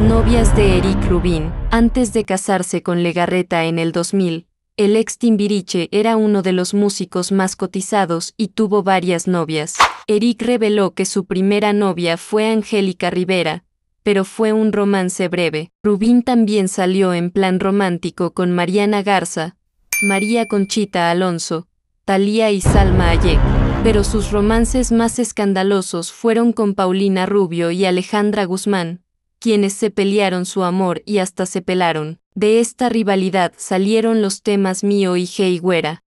novias de Eric Rubin. Antes de casarse con Legarreta en el 2000, el ex Timbiriche era uno de los músicos más cotizados y tuvo varias novias. Eric reveló que su primera novia fue Angélica Rivera, pero fue un romance breve. Rubín también salió en plan romántico con Mariana Garza, María Conchita Alonso, Talía y Salma Hayek. Pero sus romances más escandalosos fueron con Paulina Rubio y Alejandra Guzmán, quienes se pelearon su amor y hasta se pelaron. De esta rivalidad salieron los temas Mío y güera.